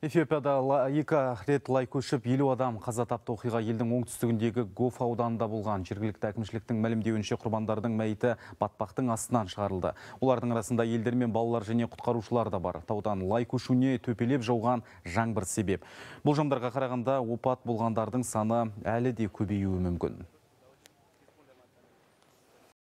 Эфиопияда екі рет лай көшіп, елу адам қаза тапты оқиға елдің оңтүстігіндегі Гоф ауданында болған. Жергілікті әкімшіліктің мәлімдеуінше құрбандардың мәйіті батпақтың астынан шығарылды. Олардың арасында елдер мен балалар және құтқарушылар да бар. Таудан лай көшуіне төпелеп жауған жаңбыр себеп. Бұл жамдарға қарағанда опат болғандардың саны әлі де көбеюі мүмкін.